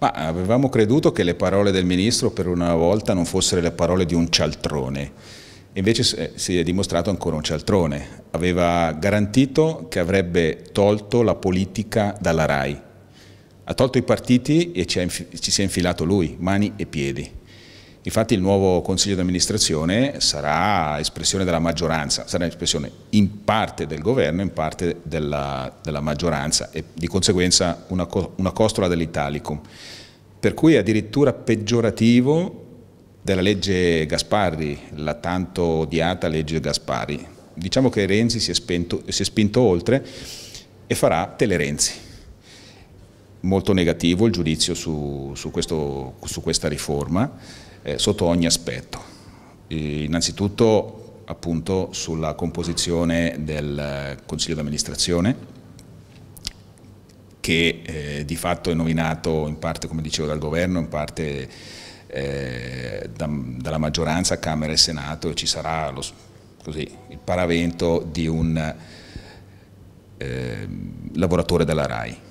Ma avevamo creduto che le parole del Ministro per una volta non fossero le parole di un cialtrone. Invece eh, si è dimostrato ancora un cialtrone. Aveva garantito che avrebbe tolto la politica dalla RAI. Ha tolto i partiti e ci, ci si è infilato lui, mani e piedi. Infatti il nuovo Consiglio di amministrazione sarà espressione della maggioranza, sarà espressione in parte del governo, in parte della, della maggioranza e di conseguenza una, una costola dell'Italicum. Per cui è addirittura peggiorativo della legge Gasparri, la tanto odiata legge Gasparri. Diciamo che Renzi si è, spento, si è spinto oltre e farà tele Renzi molto negativo il giudizio su, su, questo, su questa riforma eh, sotto ogni aspetto. E innanzitutto appunto sulla composizione del eh, Consiglio d'amministrazione che eh, di fatto è nominato in parte come dicevo dal governo, in parte eh, da, dalla maggioranza Camera e Senato e ci sarà lo, così, il paravento di un ehm, lavoratore della RAI